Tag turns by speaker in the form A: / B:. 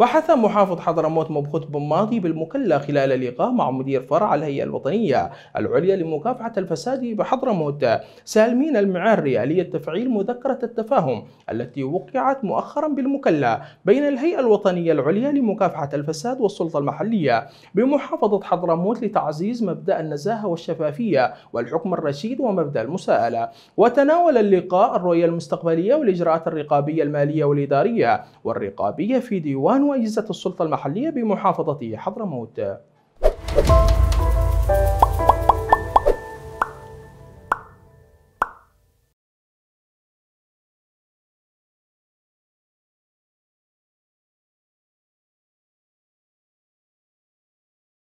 A: بحث محافظ حضرموت مبخوت بن ماضي بالمكلا خلال لقاء مع مدير فرع الهيئة الوطنية العليا لمكافحة الفساد بحضرموت سالمين المعري آلية تفعيل مذكرة التفاهم التي وقعت مؤخرا بالمكلا بين الهيئة الوطنية العليا لمكافحة الفساد والسلطة المحلية بمحافظة حضرموت لتعزيز مبدأ النزاهة والشفافية والحكم الرشيد ومبدأ المساءلة وتناول اللقاء الرؤية المستقبلية والإجراءات الرقابية المالية والإدارية والرقابية في ديوان وأجهزة السلطة المحلية بمحافظة حضرموت